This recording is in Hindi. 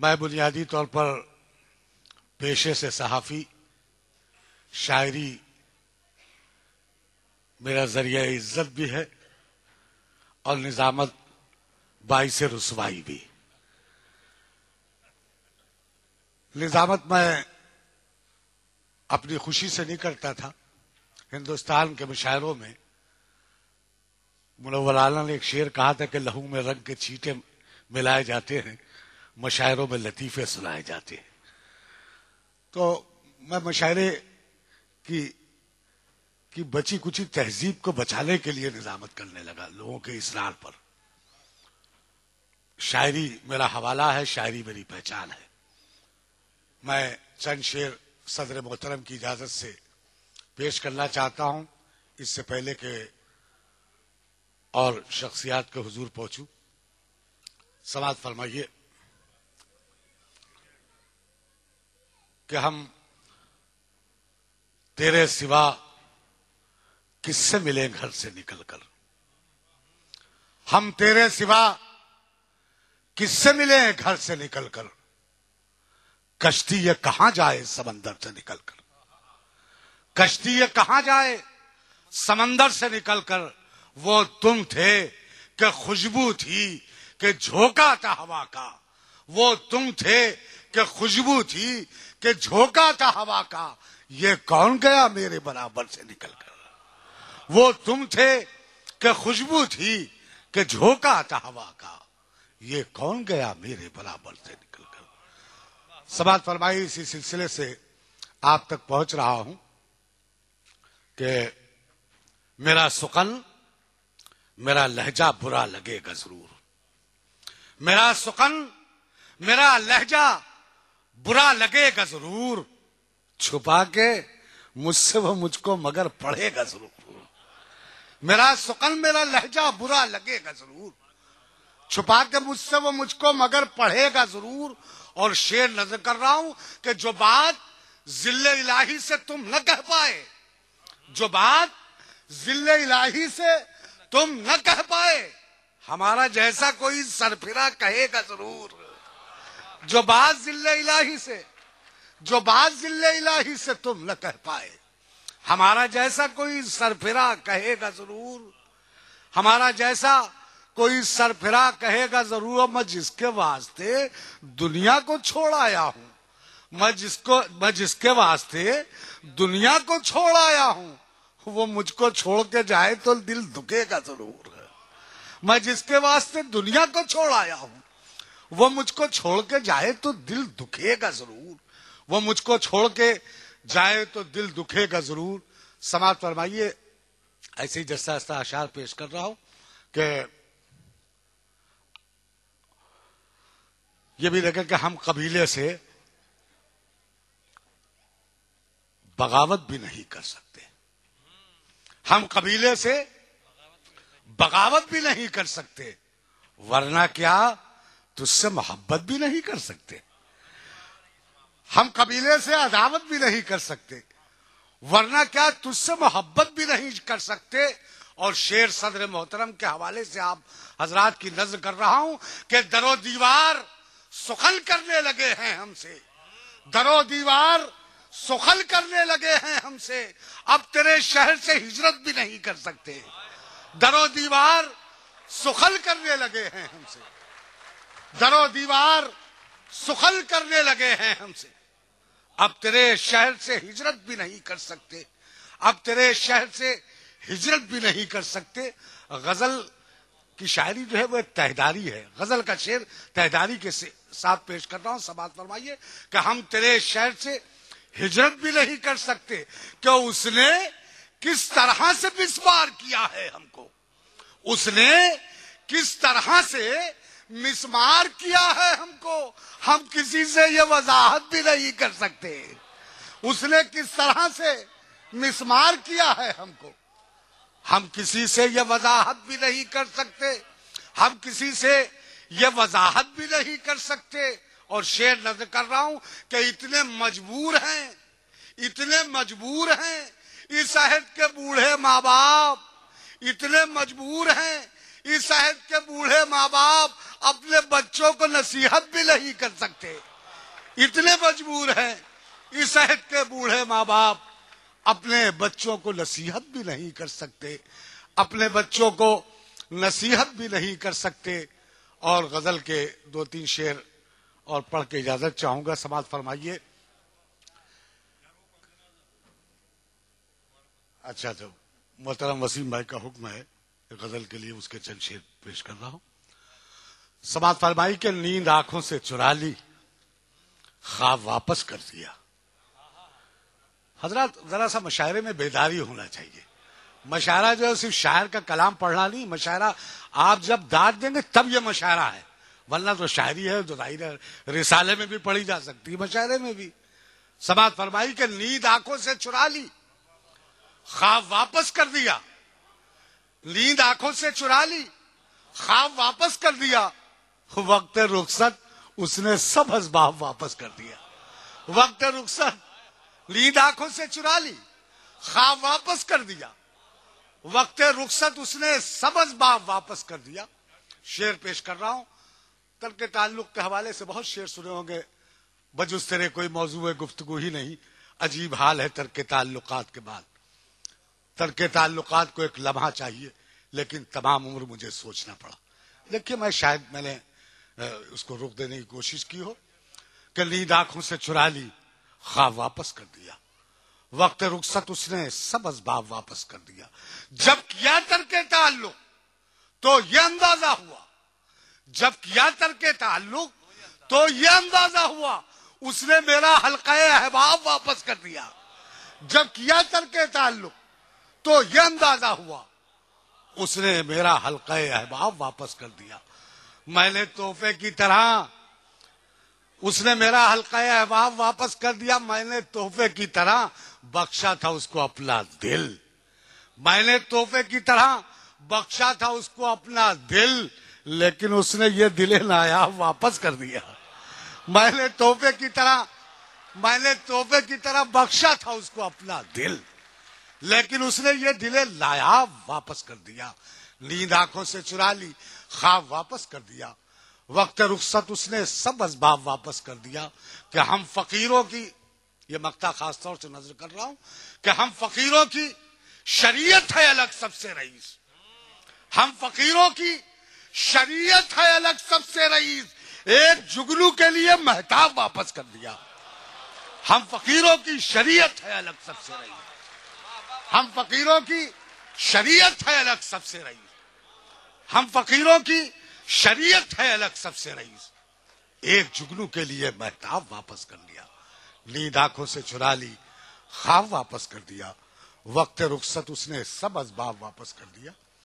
मैं बुनियादी तौर पर पेशे से सहाफ़ी शायरी मेरा जरिया इज्जत भी है और निज़ामत बाई से रसवाई भी निज़ामत मैं अपनी खुशी से नहीं करता था हिंदुस्तान के मुशायरों में मुनवर आला ने एक शेर कहा था कि लहू में रंग के छींटे मिलाए जाते हैं मशायरों में लतीफ़े सुनाए जाते हैं तो मैं मशायरे की कि बची कुची तहजीब को बचाने के लिए निजामत करने लगा लोगों के इसरार पर शायरी मेरा हवाला है शायरी मेरी पहचान है मैं चंद शेर सदर मोहतरम की इजाजत से पेश करना चाहता हूं इससे पहले के और शख्सियात के हुजूर पहुंचू समाज फरमाइए कि हम तेरे सिवा किससे मिले घर से निकलकर हम तेरे सिवा किससे मिले हैं घर से निकलकर कश्ती ये कहां जाए समंदर से निकलकर कश्ती ये कहां जाए समंदर से निकलकर वो तुम थे कि खुशबू थी कि झोंका था हवा का वो तुम थे कि खुशबू थी कि झोंका था हवा का ये कौन गया मेरे बराबर से निकल कर वो तुम थे कि खुशबू थी कि झोंका था हवा का ये कौन गया मेरे बराबर से निकल कर समाज फरमाई इसी सिलसिले से आप तक पहुंच रहा हूं कि मेरा सुकन मेरा लहजा बुरा लगेगा जरूर मेरा सुकन मेरा लहजा बुरा लगेगा जरूर छुपा के मुझसे वो मुझको मगर पढ़ेगा जरूर मेरा सुकन मेरा लहजा बुरा लगेगा जरूर छुपा के मुझसे वो मुझको मगर पढ़ेगा जरूर और शेर नजर कर रहा हूं कि जो बात जिले इलाही से तुम न कह पाए जो बात जिले इलाही से तुम न कह पाए हमारा जैसा कोई सरफिरा कहेगा जरूर जो बात जिल्ले इलाही से जो बात जिल्ले इलाही से तुम न कह पाए हमारा जैसा कोई सरफिरा कहेगा जरूर हमारा जैसा कोई सरफिरा कहेगा जरूर मैं जिसके वास्ते दुनिया को छोड़ आया हूं मैं जिसको मैं जिसके वास्ते दुनिया को छोड़ आया हूं वो मुझको छोड़ के जाए तो दिल दुखेगा जरूर मैं जिसके वास्ते दुनिया को छोड़ आया हूं वो मुझको छोड़ के जाए तो दिल दुखेगा जरूर वो मुझको छोड़ के जाए तो दिल दुखेगा जरूर समाज फरमाइए ऐसे ही जस्ता जस्ता आशार पेश कर रहा हूं कि ये भी देखें कि हम कबीले से बगावत भी नहीं कर सकते हम कबीले से बगावत भी नहीं कर सकते वरना क्या तुझसे तो मोहब्बत भी नहीं कर सकते हम कबीले से अदावत भी नहीं कर सकते वरना क्या तुझसे मोहब्बत भी नहीं कर सकते और शेर सदर मोहतरम के हवाले से आप हजरात की नजर कर रहा हूं कि दरो दीवार सुखल करने लगे हैं हमसे दरो दीवार सुखल करने लगे हैं हमसे अब तेरे शहर से हिजरत भी नहीं कर सकते दरो दीवार सुखल करने लगे हैं हमसे दरो दीवार सुखल करने लगे हैं हमसे अब तेरे शहर से हिजरत भी नहीं कर सकते अब तेरे शहर से हिजरत भी नहीं कर सकते गजल की शायरी जो है वह तहदारी है गजल का शेर तहदारी के साथ पेश कर रहा हूं सवाल फरमाइए कि हम तेरे शहर से हिजरत भी नहीं कर सकते क्यों उसने किस तरह से बिस्मार किया है हमको उसने किस तरह से मिसमार किया है हमको हम किसी से ये वजाहत भी नहीं कर सकते उसने किस तरह से मिसमार किया है हमको हम किसी से ये वजाहत भी नहीं कर सकते हम किसी से ये वजाहत भी नहीं कर सकते और शेर नजर कर रहा हूं कि इतने मजबूर हैं इतने मजबूर हैं इस शहर के बूढ़े माँ बाप इतने मजबूर हैं इस शहर के बूढ़े माँ बाप अपने बच्चों को नसीहत भी नहीं कर सकते इतने मजबूर हैं इस शहर के बूढ़े माँ बाप अपने बच्चों को नसीहत भी नहीं कर सकते अपने बच्चों को नसीहत भी नहीं कर सकते और गजल के दो तीन शेर और पढ़ के इजाजत चाहूंगा समाज फरमाइए अच्छा तो मोहतरम वसीम भाई का हुक्म है गजल के लिए उसके चंद शेर पेश कर रहा हूं समाज फरमाई के नींद आंखों से चुरा ली खाब वापस कर दिया हजरत जरा सा मशायरे में बेदारी होना चाहिए मशायरा जो है सिर्फ शायर का कलाम पढ़ना नहीं मशायरा आप जब दाद देंगे तब ये मशायरा है वरना तो शायरी है जो तो जाहिर है रिसाले में भी पढ़ी जा सकती है मशायरे में भी समाज फरमाई के नींद आंखों से चुरा ली खाब वापस कर दिया नींद आंखों से चुरा ली खाब वापस कर दिया वक्त रुखसत उसने सब असबाब वापस कर दिया वक्त रुखसत नींद आंखों से चुरा ली खाब वापस कर दिया वक्त रुखसत उसने सब असबाब वापस कर दिया शेर पेश कर रहा हूं तल के ताल्लुक के हवाले से बहुत शेर सुने होंगे बजुस्तरे कोई मौजूद गुफ्तगु ही नहीं अजीब हाल है के ताल्लुकात के बाद तड़के ताल्लुक को एक लम्हा चाहिए लेकिन तमाम उम्र मुझे सोचना पड़ा देखिए मैं शायद मैंने उसको रोक देने की कोशिश की हो कि नींद आंखों से चुरा ली खा वापस कर दिया वक्त रुखसत उसने सब असबाब वापस कर दिया जब किया तरके ताल्लुक तो यह अंदाजा हुआ जब किया तरके ताल्लुक तो यह अंदाजा हुआ उसने मेरा हल्का अहबाब वापस कर दिया जब किया तरके ताल्लुक तो ये अंदाजा हुआ उसने मेरा हल्का अहबाब वापस कर दिया मैंने तोहफे की तरह उसने मेरा हल्का अहबाब वापस कर दिया मैंने तोहफे की तरह बख्शा था उसको अपना दिल मैंने तोहफे की तरह बख्शा था उसको अपना दिल लेकिन उसने ये दिले नायाब वापस कर दिया मैंने तोहफे की तरह मैंने तोहफे की तरह बख्शा था उसको अपना दिल लेकिन उसने ये दिले लाया वापस कर दिया नींद आंखों से चुरा ली खाब वापस कर दिया वक्त रुख्सत उसने सब असबाब वापस कर दिया कि हम फकीरों की ये मकता खास तौर से नजर कर रहा हूं कि हम फकीरों की शरीयत है अलग सबसे रईस हम फकीरों की शरीयत है अलग सबसे रईस एक जुगनू के लिए महताब वापस कर दिया हम फकीरों की शरीयत है अलग सबसे रईस हम फकीरों की शरीयत है अलग सबसे रईस हम फकीरों की शरीयत है अलग सबसे रईस एक जुगनू के लिए महताब वापस कर लिया नींद आंखों से चुरा ली खाब वापस कर दिया वक्त रुखसत उसने सब अजबाब वापस कर दिया